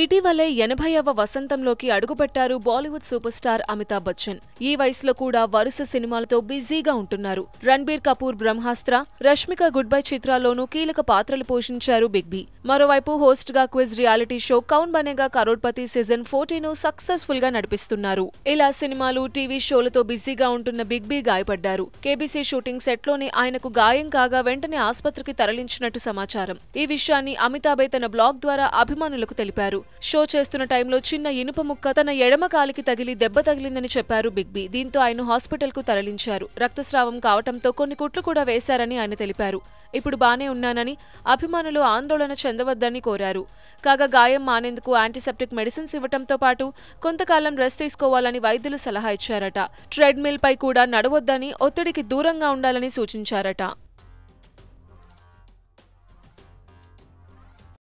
ఇటీవలే ఎనభైవ వసంతంలోకి అడుగుపెట్టారు Bollywood super star Amitabh Bachchan ఈ వయసులో కూడా వరుస సినిమాలతో బిజీగా ఉంటున్నారు రణ్బీర్ కపూర్ బ్రహ్మాస్త్ర రష్మిక గుడ్ బై చిత్రాల్లోనూ కీలక పాత్రలు పోషించారు బిగ్బీ మరోవైపు హోస్ట్ గా quiz reality show Kaun Banega Crorepati season fourteen successful గా నడిపిస్తున్నారు ఇలా సినిమాలు టీవీ షోలతో బిజీగా ఉంటున్న బిగ్బీ గాయపడ్డారు కేబీసీ షూటింగ్ సెట్ లోనే ఆయనకు గాయం కాగా వెంటనే ఆసుపత్రికి తరలించినట్టు సమాచారం ఈ విషయాన్ని అమితాబే తన బ్లాగ్ ద్వారా అభిమానులకు తెలిపారు షో చేస్తున్న టైంలో చిన్న ఇనుప ముక్క తన ఎడమ కాలికి తగిలి దెబ్బ తగిలిందని చెప్పారు బి దీంతో ఆయన హాస్పిటల్ కు తరలించారు రక్తస్రావం కావటంతో కొన్ని కుట్లు కూడా వేశారని ఆయన తెలిపారు ఇప్పుడు బానే ఉన్నానని అభిమానులు ఆందోళన చెందవద్దని కోరారు కాగా గాయం మానేందుకు యాంటీసెప్టిక్ మెడిసిన్స్ ఇవ్వటంతో పాటు కొంతకాలం రెస్ట్ తీసుకోవాలని వైద్యులు సలహా ఇచ్చారట ట్రెడ్మిల్ పై కూడా నడవద్దని ఒత్తిడికి దూరంగా ఉండాలని సూచించారట